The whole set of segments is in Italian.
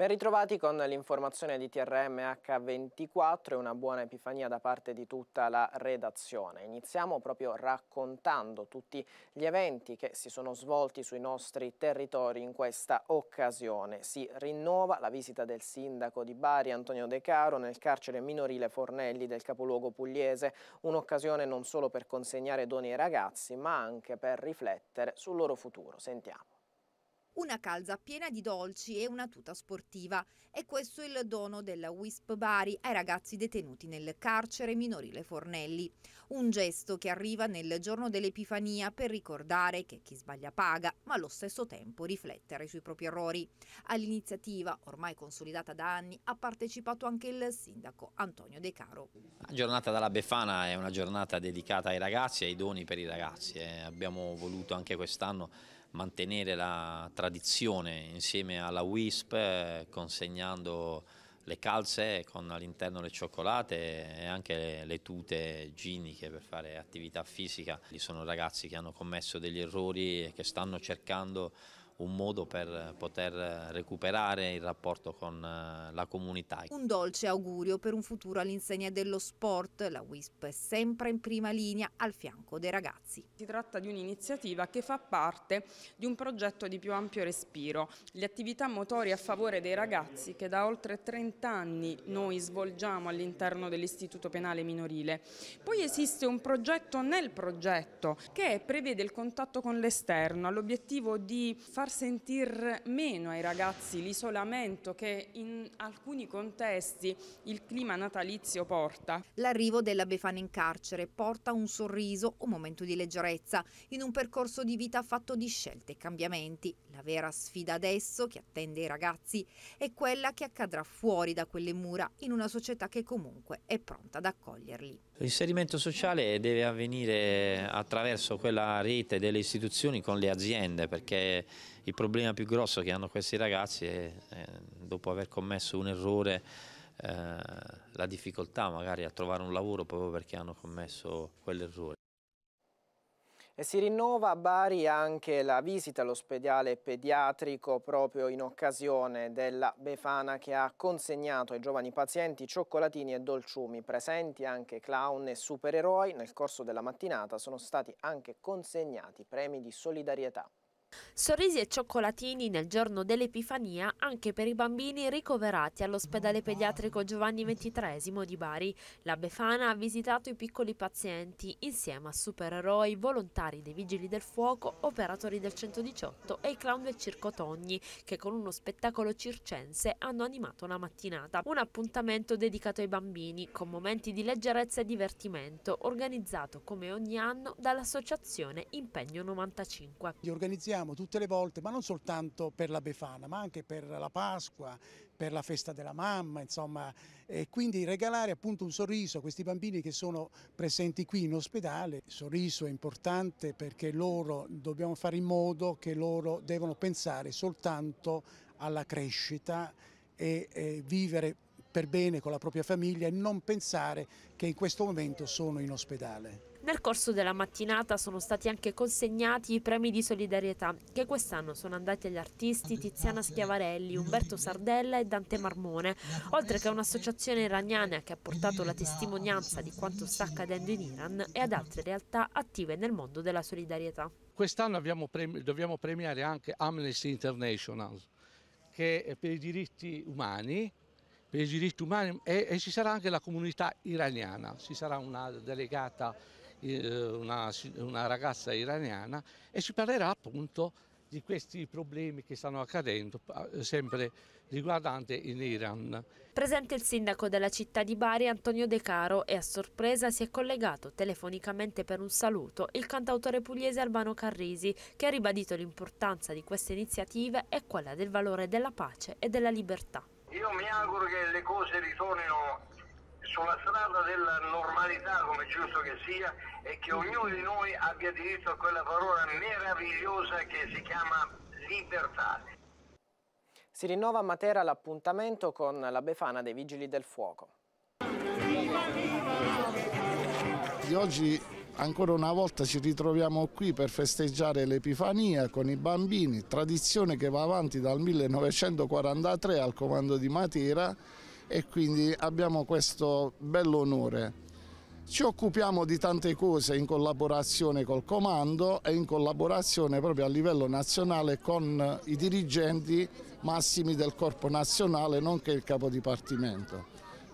Ben ritrovati con l'informazione di TRM H24 e una buona epifania da parte di tutta la redazione. Iniziamo proprio raccontando tutti gli eventi che si sono svolti sui nostri territori in questa occasione. Si rinnova la visita del sindaco di Bari Antonio De Caro nel carcere minorile Fornelli del capoluogo pugliese, un'occasione non solo per consegnare doni ai ragazzi ma anche per riflettere sul loro futuro. Sentiamo una calza piena di dolci e una tuta sportiva. E questo è il dono della WISP Bari ai ragazzi detenuti nel carcere minorile Fornelli. Un gesto che arriva nel giorno dell'Epifania per ricordare che chi sbaglia paga, ma allo stesso tempo riflettere sui propri errori. All'iniziativa, ormai consolidata da anni, ha partecipato anche il sindaco Antonio De Caro. La giornata dalla Befana è una giornata dedicata ai ragazzi e ai doni per i ragazzi. Eh. Abbiamo voluto anche quest'anno mantenere la tradizione insieme alla WISP eh, consegnando le calze con all'interno le cioccolate e anche le, tute ginniche per fare attività fisica. Ci sono ragazzi che hanno commesso degli errori e che stanno cercando un modo per poter recuperare il rapporto con eh, la comunità. Un dolce augurio per un futuro all'insegna dello sport, la WISP è sempre in prima linea al fianco dei ragazzi. Si tratta di un'iniziativa che fa parte di un progetto di più ampio respiro, le attività motorie a favore dei ragazzi che da oltre 30 anni noi svolgiamo all'interno dell'Istituto Penale Minorile. Poi esiste un progetto nel progetto che prevede il contatto con l'esterno all'obiettivo di far far sentire meno ai ragazzi l'isolamento che in alcuni contesti il clima natalizio porta. L'arrivo della Befana in carcere porta un sorriso, un momento di leggerezza, in un percorso di vita fatto di scelte e cambiamenti. La vera sfida adesso che attende i ragazzi è quella che accadrà fuori da quelle mura in una società che comunque è pronta ad accoglierli. L'inserimento sociale deve avvenire attraverso quella rete delle istituzioni con le aziende perché il problema più grosso che hanno questi ragazzi è, è dopo aver commesso un errore eh, la difficoltà magari a trovare un lavoro proprio perché hanno commesso quell'errore. E si rinnova a Bari anche la visita all'ospedale pediatrico proprio in occasione della Befana che ha consegnato ai giovani pazienti cioccolatini e dolciumi. Presenti anche clown e supereroi. Nel corso della mattinata sono stati anche consegnati premi di solidarietà. Sorrisi e cioccolatini nel giorno dell'Epifania anche per i bambini ricoverati all'ospedale pediatrico Giovanni XXIII di Bari. La Befana ha visitato i piccoli pazienti insieme a supereroi, volontari dei Vigili del Fuoco, operatori del 118 e i clown del Circo Togni che con uno spettacolo circense hanno animato la mattinata. Un appuntamento dedicato ai bambini con momenti di leggerezza e divertimento organizzato come ogni anno dall'associazione Impegno 95. Organizziamo vediamo tutte le volte, ma non soltanto per la Befana, ma anche per la Pasqua, per la festa della mamma, insomma, e quindi regalare appunto un sorriso a questi bambini che sono presenti qui in ospedale. Il sorriso è importante perché loro dobbiamo fare in modo che loro devono pensare soltanto alla crescita e, e vivere per bene con la propria famiglia e non pensare che in questo momento sono in ospedale. Nel corso della mattinata sono stati anche consegnati i premi di solidarietà che quest'anno sono andati agli artisti Tiziana Schiavarelli, Umberto Sardella e Dante Marmone, oltre che a un'associazione iraniana che ha portato la testimonianza di quanto sta accadendo in Iran e ad altre realtà attive nel mondo della solidarietà. Quest'anno premi dobbiamo premiare anche Amnesty International che per i diritti umani per i diritti umani e, e ci sarà anche la comunità iraniana, ci sarà una delegata, eh, una, una ragazza iraniana e ci parlerà appunto di questi problemi che stanno accadendo sempre riguardante in Iran. Presente il sindaco della città di Bari Antonio De Caro e a sorpresa si è collegato telefonicamente per un saluto il cantautore pugliese Albano Carrisi che ha ribadito l'importanza di queste iniziative e quella del valore della pace e della libertà. Io mi auguro che le cose ritornino sulla strada della normalità, come giusto che sia, e che ognuno di noi abbia diritto a quella parola meravigliosa che si chiama libertà. Si rinnova a Matera l'appuntamento con la Befana dei Vigili del Fuoco. Di oggi Ancora una volta ci ritroviamo qui per festeggiare l'Epifania con i bambini, tradizione che va avanti dal 1943 al comando di Matera e quindi abbiamo questo bello onore. Ci occupiamo di tante cose in collaborazione col comando e in collaborazione proprio a livello nazionale con i dirigenti massimi del corpo nazionale nonché il capo dipartimento.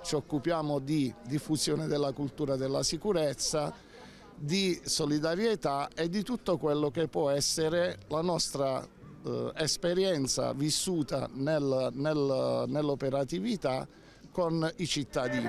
Ci occupiamo di diffusione della cultura della sicurezza, di solidarietà e di tutto quello che può essere la nostra eh, esperienza vissuta nel, nel, nell'operatività con i cittadini.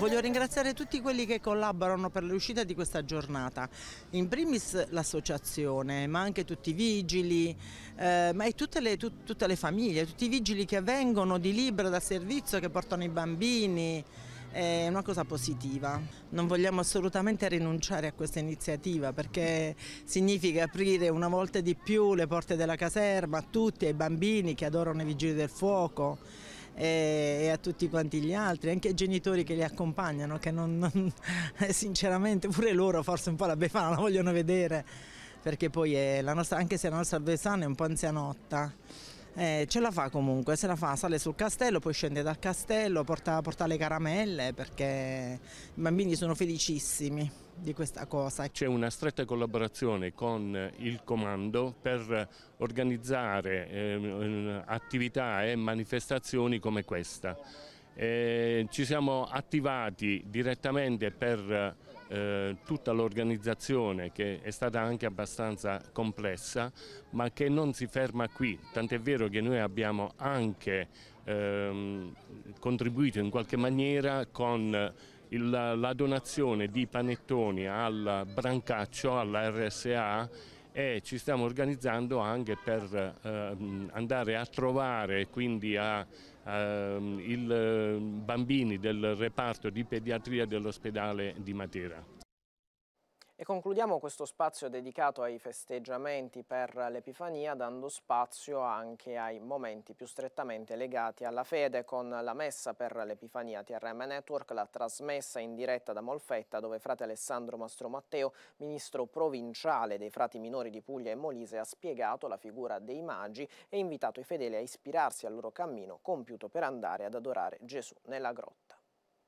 Voglio ringraziare tutti quelli che collaborano per l'uscita di questa giornata, in primis l'associazione, ma anche tutti i vigili, eh, ma e tutte le, tu, tutte le famiglie, tutti i vigili che vengono di Libra da servizio, che portano i bambini, è una cosa positiva. Non vogliamo assolutamente rinunciare a questa iniziativa perché significa aprire una volta di più le porte della caserma a tutti, ai bambini che adorano i vigili del fuoco e a tutti quanti gli altri, anche ai genitori che li accompagnano, che non, non, sinceramente pure loro forse un po' la befana la vogliono vedere, perché poi è la nostra, anche se la nostra Vesana è un po' anzianotta, eh, ce la fa comunque, se la fa, sale sul castello, poi scende dal castello, porta, porta le caramelle perché i bambini sono felicissimi di questa cosa. C'è una stretta collaborazione con il comando per organizzare eh, attività e manifestazioni come questa. Eh, ci siamo attivati direttamente per eh, tutta l'organizzazione che è stata anche abbastanza complessa ma che non si ferma qui, tant'è vero che noi abbiamo anche ehm, contribuito in qualche maniera con il, la donazione di panettoni al Brancaccio, alla RSA e ci stiamo organizzando anche per ehm, andare a trovare quindi a, ehm, i ehm, bambini del reparto di pediatria dell'ospedale di Matera. E concludiamo questo spazio dedicato ai festeggiamenti per l'Epifania dando spazio anche ai momenti più strettamente legati alla fede con la messa per l'Epifania TRM Network, la trasmessa in diretta da Molfetta dove frate Alessandro Mastro Matteo, ministro provinciale dei frati minori di Puglia e Molise, ha spiegato la figura dei magi e invitato i fedeli a ispirarsi al loro cammino compiuto per andare ad adorare Gesù nella grotta.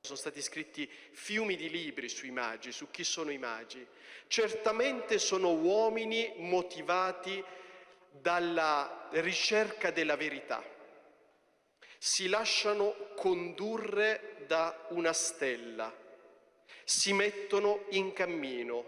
Sono stati scritti fiumi di libri sui magi, su chi sono i magi. Certamente sono uomini motivati dalla ricerca della verità. Si lasciano condurre da una stella, si mettono in cammino,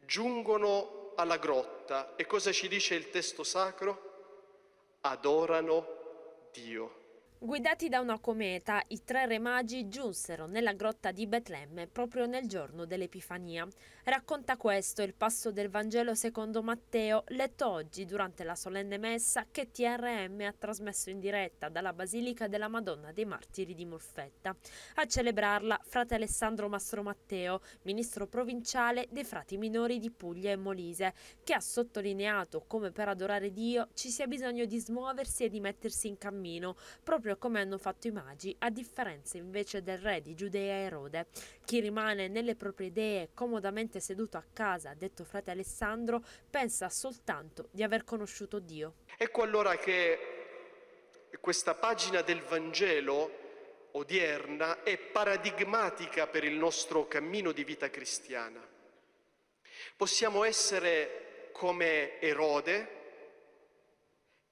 giungono alla grotta e cosa ci dice il testo sacro? Adorano Dio. Guidati da una cometa, i tre re magi giunsero nella grotta di Betlemme proprio nel giorno dell'Epifania. Racconta questo il passo del Vangelo secondo Matteo, letto oggi durante la solenne messa che TRM ha trasmesso in diretta dalla Basilica della Madonna dei Martiri di Molfetta. A celebrarla frate Alessandro Mastro Matteo, ministro provinciale dei frati minori di Puglia e Molise, che ha sottolineato come per adorare Dio ci sia bisogno di smuoversi e di mettersi in cammino, proprio proprio come hanno fatto i magi, a differenza invece del re di Giudea Erode, chi rimane nelle proprie idee comodamente seduto a casa, detto frate Alessandro, pensa soltanto di aver conosciuto Dio. Ecco allora che questa pagina del Vangelo odierna è paradigmatica per il nostro cammino di vita cristiana. Possiamo essere come Erode,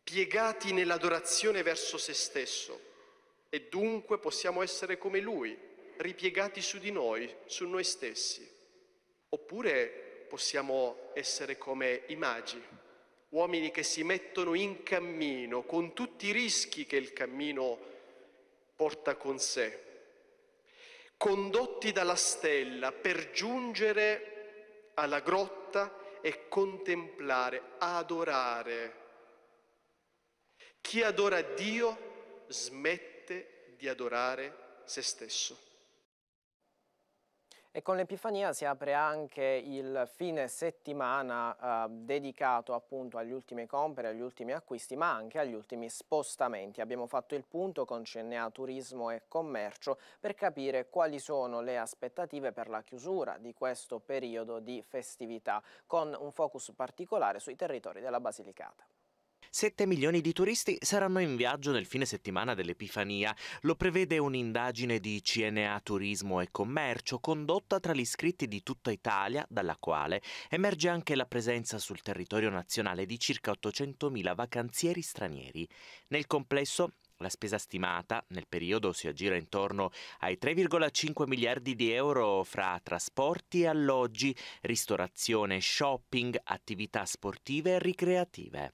piegati nell'adorazione verso se stesso e dunque possiamo essere come Lui, ripiegati su di noi, su noi stessi. Oppure possiamo essere come i magi, uomini che si mettono in cammino con tutti i rischi che il cammino porta con sé, condotti dalla stella per giungere alla grotta e contemplare, adorare chi adora Dio smette di adorare se stesso. E con l'Epifania si apre anche il fine settimana eh, dedicato appunto agli ultimi compere, agli ultimi acquisti, ma anche agli ultimi spostamenti. Abbiamo fatto il punto con CNA Turismo e Commercio per capire quali sono le aspettative per la chiusura di questo periodo di festività, con un focus particolare sui territori della Basilicata. 7 milioni di turisti saranno in viaggio nel fine settimana dell'Epifania. Lo prevede un'indagine di CNA Turismo e Commercio condotta tra gli iscritti di tutta Italia, dalla quale emerge anche la presenza sul territorio nazionale di circa 800.000 vacanzieri stranieri. Nel complesso la spesa stimata nel periodo si aggira intorno ai 3,5 miliardi di euro fra trasporti e alloggi, ristorazione, shopping, attività sportive e ricreative.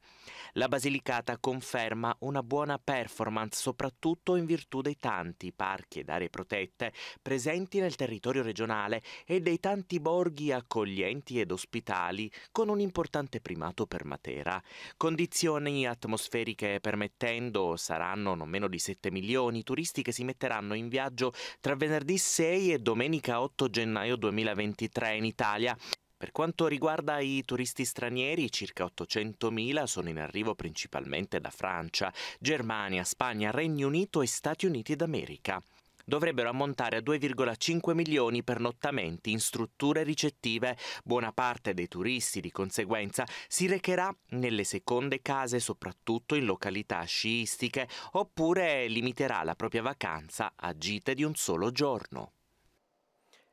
La Basilicata conferma una buona performance soprattutto in virtù dei tanti parchi ed aree protette presenti nel territorio regionale e dei tanti borghi accoglienti ed ospitali con un importante primato per Matera. Condizioni atmosferiche permettendo saranno non meno di 7 milioni, turisti che si metteranno in viaggio tra venerdì 6 e domenica 8 gennaio 2023 in Italia. Per quanto riguarda i turisti stranieri, circa 800.000 sono in arrivo principalmente da Francia, Germania, Spagna, Regno Unito e Stati Uniti d'America dovrebbero ammontare a 2,5 milioni per nottamenti in strutture ricettive. Buona parte dei turisti di conseguenza si recherà nelle seconde case, soprattutto in località sciistiche, oppure limiterà la propria vacanza a gite di un solo giorno.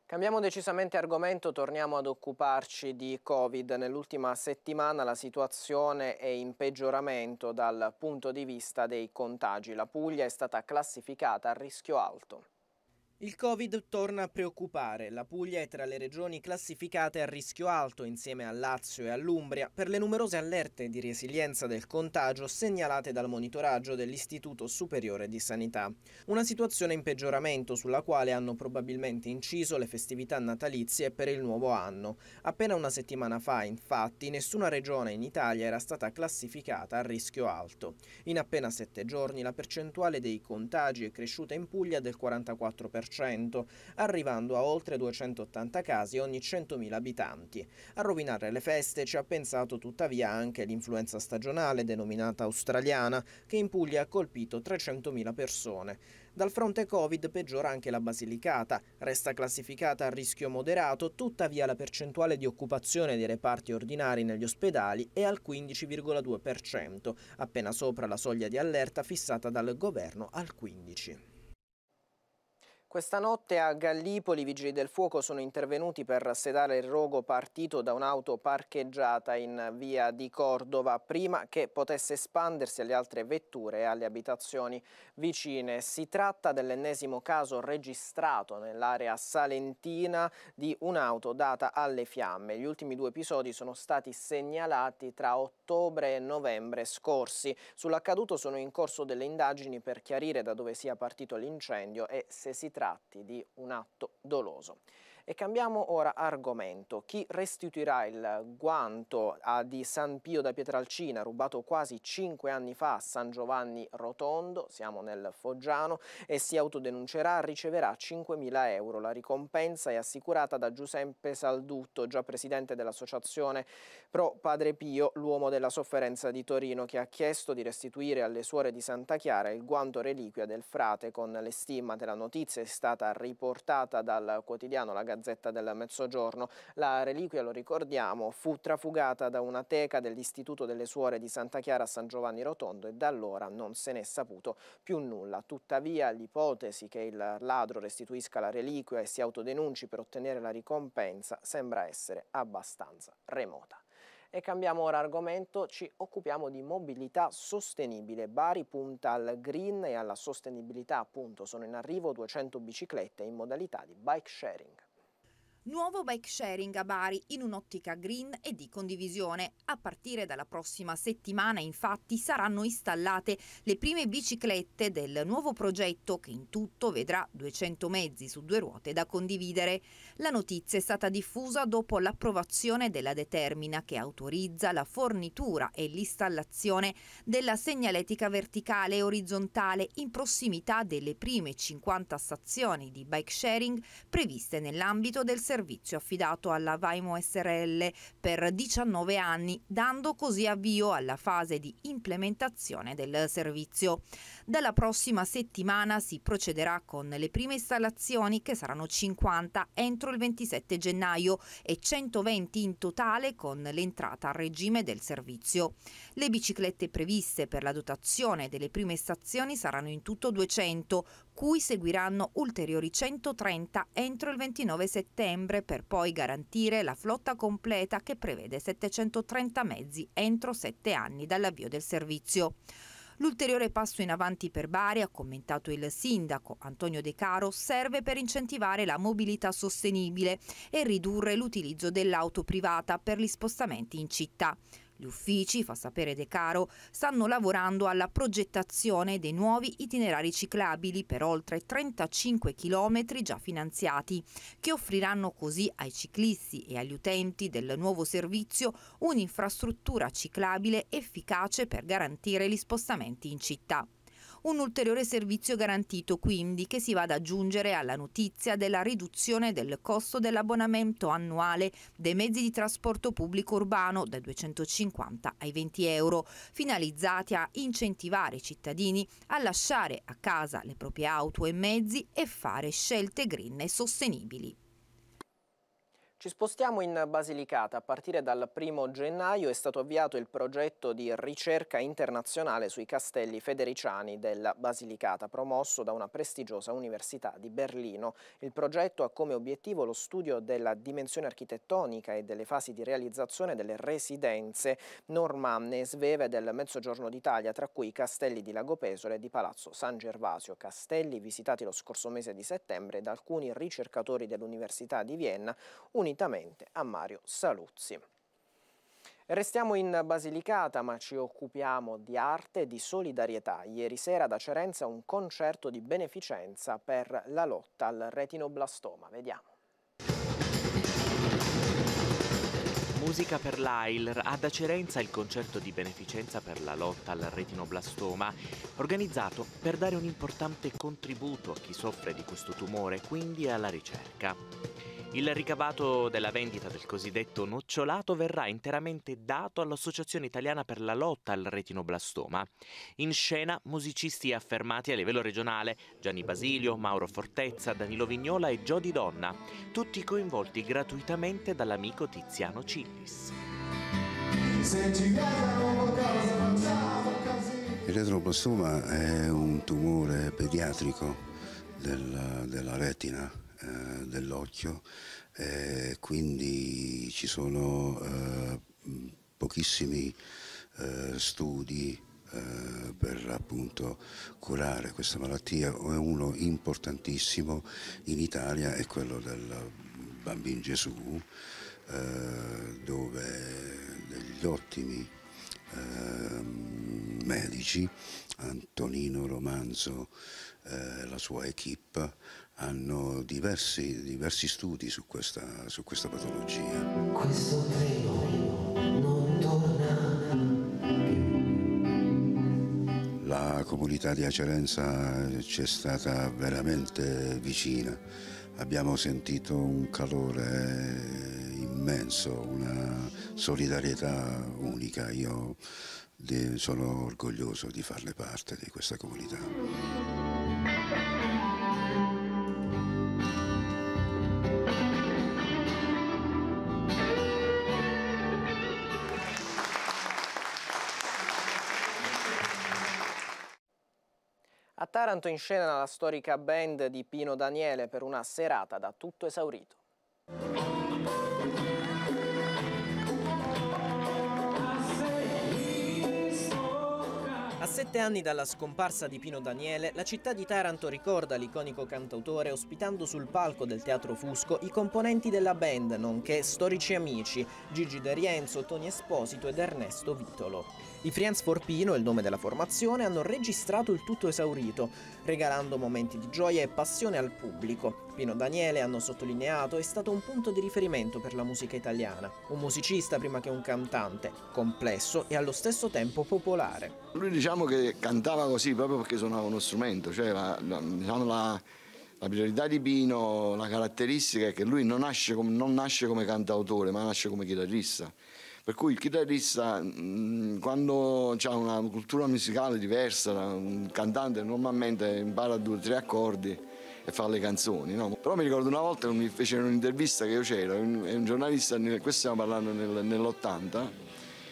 Cambiamo decisamente argomento, torniamo ad occuparci di Covid. Nell'ultima settimana la situazione è in peggioramento dal punto di vista dei contagi. La Puglia è stata classificata a rischio alto. Il Covid torna a preoccupare. La Puglia è tra le regioni classificate a rischio alto insieme al Lazio e all'Umbria per le numerose allerte di resilienza del contagio segnalate dal monitoraggio dell'Istituto Superiore di Sanità. Una situazione in peggioramento sulla quale hanno probabilmente inciso le festività natalizie per il nuovo anno. Appena una settimana fa, infatti, nessuna regione in Italia era stata classificata a rischio alto. In appena sette giorni la percentuale dei contagi è cresciuta in Puglia del 44%, arrivando a oltre 280 casi ogni 100.000 abitanti. A rovinare le feste ci ha pensato tuttavia anche l'influenza stagionale denominata australiana, che in Puglia ha colpito 300.000 persone. Dal fronte Covid peggiora anche la Basilicata, resta classificata a rischio moderato, tuttavia la percentuale di occupazione dei reparti ordinari negli ospedali è al 15,2%, appena sopra la soglia di allerta fissata dal governo al 15%. Questa notte a Gallipoli i vigili del fuoco sono intervenuti per sedare il rogo partito da un'auto parcheggiata in via di Cordova prima che potesse espandersi alle altre vetture e alle abitazioni vicine. Si tratta dell'ennesimo caso registrato nell'area salentina di un'auto data alle fiamme. Gli ultimi due episodi sono stati segnalati tra ottobre e novembre scorsi. Sull'accaduto sono in corso delle indagini per chiarire da dove sia partito l'incendio e se si tratta tratti di un atto doloso. E cambiamo ora argomento. Chi restituirà il guanto di San Pio da Pietralcina, rubato quasi cinque anni fa a San Giovanni Rotondo, siamo nel Foggiano, e si autodenuncerà, riceverà 5.000 euro. La ricompensa è assicurata da Giuseppe Saldutto, già presidente dell'associazione Pro Padre Pio, l'uomo della sofferenza di Torino, che ha chiesto di restituire alle suore di Santa Chiara il guanto reliquia del frate con l'estima della notizia è stata riportata dal quotidiano La Gazzetta Gazzetta del Mezzogiorno. La reliquia, lo ricordiamo, fu trafugata da una teca dell'Istituto delle Suore di Santa Chiara a San Giovanni Rotondo e da allora non se ne è saputo più nulla. Tuttavia l'ipotesi che il ladro restituisca la reliquia e si autodenunci per ottenere la ricompensa sembra essere abbastanza remota. E cambiamo ora argomento, ci occupiamo di mobilità sostenibile. Bari punta al green e alla sostenibilità, appunto, sono in arrivo 200 biciclette in modalità di bike sharing. Nuovo bike sharing a Bari in un'ottica green e di condivisione. A partire dalla prossima settimana infatti saranno installate le prime biciclette del nuovo progetto che in tutto vedrà 200 mezzi su due ruote da condividere. La notizia è stata diffusa dopo l'approvazione della determina che autorizza la fornitura e l'installazione della segnaletica verticale e orizzontale in prossimità delle prime 50 stazioni di bike sharing previste nell'ambito del servizio servizio affidato alla Vaimo SRL per 19 anni, dando così avvio alla fase di implementazione del servizio. Dalla prossima settimana si procederà con le prime installazioni che saranno 50 entro il 27 gennaio e 120 in totale con l'entrata a regime del servizio. Le biciclette previste per la dotazione delle prime stazioni saranno in tutto 200, cui seguiranno ulteriori 130 entro il 29 settembre settembre per poi garantire la flotta completa che prevede 730 mezzi entro sette anni dall'avvio del servizio. L'ulteriore passo in avanti per Bari, ha commentato il sindaco Antonio De Caro, serve per incentivare la mobilità sostenibile e ridurre l'utilizzo dell'auto privata per gli spostamenti in città. Gli uffici, fa sapere De Caro, stanno lavorando alla progettazione dei nuovi itinerari ciclabili per oltre 35 km già finanziati, che offriranno così ai ciclisti e agli utenti del nuovo servizio un'infrastruttura ciclabile efficace per garantire gli spostamenti in città. Un ulteriore servizio garantito quindi che si va ad aggiungere alla notizia della riduzione del costo dell'abbonamento annuale dei mezzi di trasporto pubblico urbano da 250 ai 20 euro, finalizzati a incentivare i cittadini a lasciare a casa le proprie auto e mezzi e fare scelte green e sostenibili. Ci spostiamo in Basilicata. A partire dal 1 gennaio è stato avviato il progetto di ricerca internazionale sui castelli federiciani della Basilicata, promosso da una prestigiosa università di Berlino. Il progetto ha come obiettivo lo studio della dimensione architettonica e delle fasi di realizzazione delle residenze normanne e sveve del Mezzogiorno d'Italia, tra cui i castelli di Lago Lagopesole e di Palazzo San Gervasio, castelli visitati lo scorso mese di settembre da alcuni ricercatori dell'Università di Vienna, uniti unitamente a Mario Saluzzi. Restiamo in Basilicata ma ci occupiamo di arte e di solidarietà. Ieri sera da Cerenza un concerto di beneficenza per la lotta al retinoblastoma. Vediamo. Musica per l'AILR, ad Acerenza il concerto di beneficenza per la lotta al retinoblastoma, organizzato per dare un importante contributo a chi soffre di questo tumore, quindi alla ricerca. Il ricavato della vendita del cosiddetto nocciolato verrà interamente dato all'Associazione Italiana per la lotta al retinoblastoma. In scena musicisti affermati a livello regionale, Gianni Basilio, Mauro Fortezza, Danilo Vignola e Gio Di Donna, tutti coinvolti gratuitamente dall'amico Tiziano Cillis. Il retinoblastoma è un tumore pediatrico della, della retina eh, dell'occhio, eh, quindi ci sono eh, mm, pochissimi eh, studi eh, per appunto curare questa malattia, uno importantissimo in Italia è quello del bambino Gesù, dove degli ottimi ehm, medici, Antonino Romanzo e la sua equip hanno diversi, diversi studi su questa, su questa patologia. Questo treno non torna più. La comunità di Acerenza ci è stata veramente vicina. Abbiamo sentito un calore immenso, una solidarietà unica. Io sono orgoglioso di farle parte di questa comunità. Taranto in scena la storica band di Pino Daniele per una serata da tutto esaurito. A sette anni dalla scomparsa di Pino Daniele, la città di Taranto ricorda l'iconico cantautore ospitando sul palco del Teatro Fusco i componenti della band, nonché storici amici, Gigi De Rienzo, Toni Esposito ed Ernesto Vitolo. I Friends for Pino, il nome della formazione, hanno registrato il tutto esaurito, regalando momenti di gioia e passione al pubblico. Pino Daniele, hanno sottolineato, è stato un punto di riferimento per la musica italiana, un musicista prima che un cantante, complesso e allo stesso tempo popolare. Lui diciamo che cantava così proprio perché suonava uno strumento, cioè la, la, diciamo la, la priorità di Pino, la caratteristica è che lui non nasce, come, non nasce come cantautore ma nasce come chitarrista per cui il chitarrista mm, quando ha una cultura musicale diversa, un cantante normalmente impara due o tre accordi e fa le canzoni. No? Però mi ricordo una volta che mi fecero un'intervista che io c'ero, un, un giornalista, questo stiamo parlando nel, nell'80,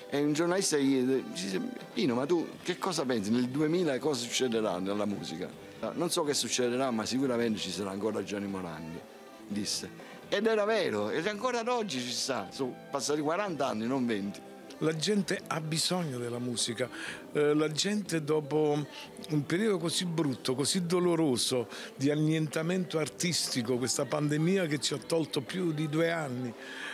e un giornalista gli dice, Pino ma tu che cosa pensi nel 2000 cosa succederà nella musica? Non so che succederà ma sicuramente ci sarà ancora Gianni Morandi, disse. Ed era vero, ed ancora ad oggi ci sta, sono passati 40 anni, non 20 la gente ha bisogno della musica, eh, la gente dopo un periodo così brutto, così doloroso, di annientamento artistico, questa pandemia che ci ha tolto più di due anni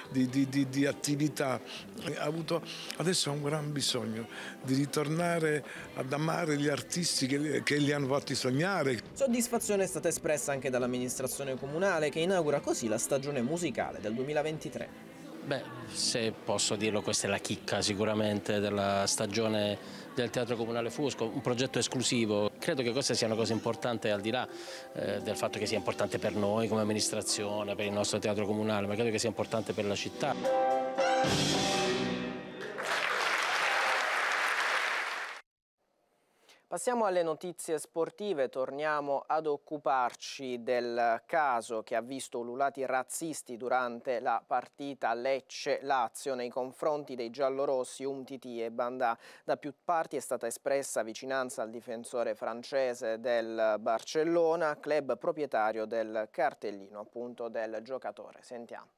di, di, di, di attività, eh, ha avuto adesso un gran bisogno di ritornare ad amare gli artisti che, che li hanno fatti sognare. Soddisfazione è stata espressa anche dall'amministrazione comunale che inaugura così la stagione musicale del 2023. Beh, se posso dirlo, questa è la chicca sicuramente della stagione del Teatro Comunale Fusco, un progetto esclusivo. Credo che questa sia una cosa importante al di là eh, del fatto che sia importante per noi come amministrazione, per il nostro Teatro Comunale, ma credo che sia importante per la città. Passiamo alle notizie sportive, torniamo ad occuparci del caso che ha visto ululati razzisti durante la partita Lecce-Lazio nei confronti dei giallorossi Umtiti e Bandà. Da più parti è stata espressa vicinanza al difensore francese del Barcellona, club proprietario del cartellino appunto del giocatore. Sentiamo.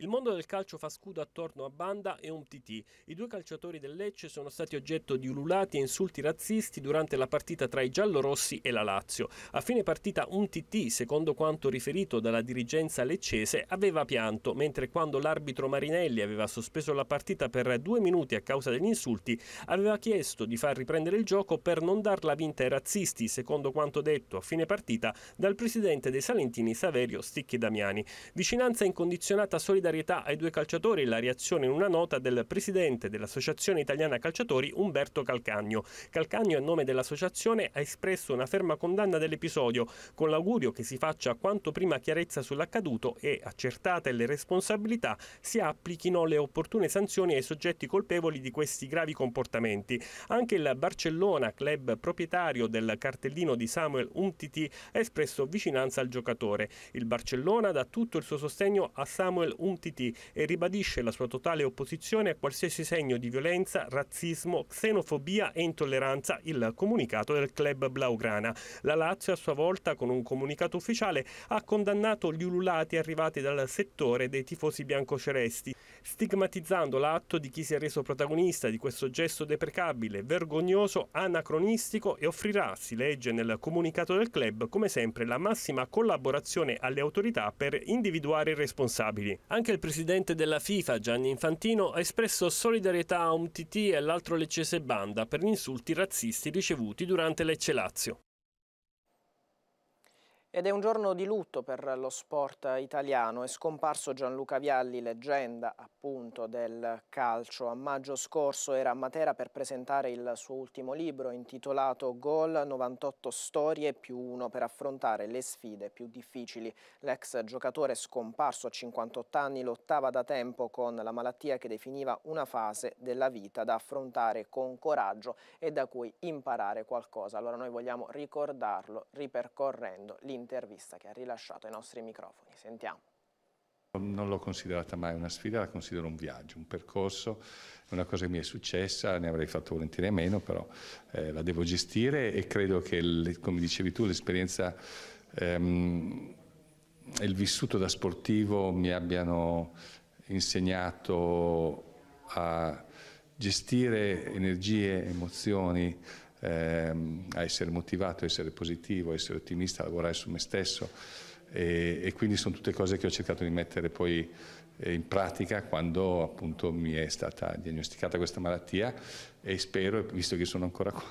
Il mondo del calcio fa scudo attorno a Banda e Umtiti. I due calciatori del Lecce sono stati oggetto di ululati e insulti razzisti durante la partita tra i giallorossi e la Lazio. A fine partita Umtiti, secondo quanto riferito dalla dirigenza leccese, aveva pianto, mentre quando l'arbitro Marinelli aveva sospeso la partita per due minuti a causa degli insulti, aveva chiesto di far riprendere il gioco per non darla vinta ai razzisti, secondo quanto detto a fine partita dal presidente dei Salentini Saverio Sticchi Damiani. Vicinanza incondizionata solidarietà solidarietà ai due calciatori la reazione in una nota del presidente dell'Associazione Italiana Calciatori Umberto Calcagno. Calcagno a nome dell'associazione ha espresso una ferma condanna dell'episodio con l'augurio che si faccia quanto prima chiarezza sull'accaduto e, accertate le responsabilità, si applichino le opportune sanzioni ai soggetti colpevoli di questi gravi comportamenti. Anche il Barcellona, club proprietario del cartellino di Samuel Umtiti, ha espresso vicinanza al giocatore. Il Barcellona dà tutto il suo sostegno a Samuel Umtiti compiti e ribadisce la sua totale opposizione a qualsiasi segno di violenza, razzismo, xenofobia e intolleranza, il comunicato del club Blaugrana. La Lazio a sua volta con un comunicato ufficiale ha condannato gli ululati arrivati dal settore dei tifosi biancoceresti, stigmatizzando l'atto di chi si è reso protagonista di questo gesto deprecabile, vergognoso, anacronistico e offrirà, si legge nel comunicato del club, come sempre la massima collaborazione alle autorità per individuare i responsabili. Anche anche il presidente della FIFA, Gianni Infantino, ha espresso solidarietà a un TT e all'altro leccese Banda per gli insulti razzisti ricevuti durante l'Eccelazio. Ed è un giorno di lutto per lo sport italiano. È scomparso Gianluca Vialli, leggenda appunto del calcio. A maggio scorso era a Matera per presentare il suo ultimo libro intitolato Gol 98 storie più uno per affrontare le sfide più difficili. L'ex giocatore scomparso a 58 anni lottava da tempo con la malattia che definiva una fase della vita da affrontare con coraggio e da cui imparare qualcosa. Allora noi vogliamo ricordarlo ripercorrendo l'interno l'intervista che ha rilasciato ai nostri microfoni. Sentiamo. Non l'ho considerata mai una sfida, la considero un viaggio, un percorso, una cosa che mi è successa, ne avrei fatto volentieri a meno, però eh, la devo gestire e credo che, il, come dicevi tu, l'esperienza ehm, e il vissuto da sportivo mi abbiano insegnato a gestire energie, emozioni, ehm, a essere motivato, a essere positivo, a essere ottimista, a lavorare su me stesso e, e quindi sono tutte cose che ho cercato di mettere poi eh, in pratica quando appunto mi è stata diagnosticata questa malattia e spero, visto che sono ancora qua,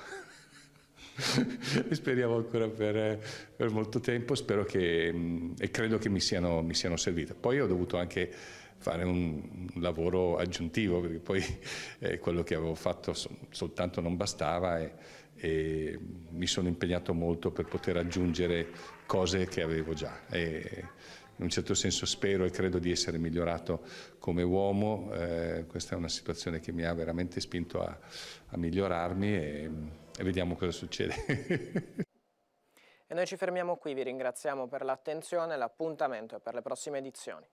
e speriamo ancora per, per, molto tempo, spero che, mm, e credo che mi siano, mi siano servite. Poi ho dovuto anche fare un, lavoro aggiuntivo, perché poi eh, quello che avevo fatto soltanto non bastava e, e, mi sono impegnato molto per poter aggiungere cose che avevo già. E, in un certo senso spero e credo di essere migliorato come uomo, eh, questa è una situazione che mi ha veramente spinto a, a migliorarmi e, e vediamo cosa succede. E noi ci fermiamo qui, vi ringraziamo per l'attenzione, l'appuntamento e per le prossime edizioni.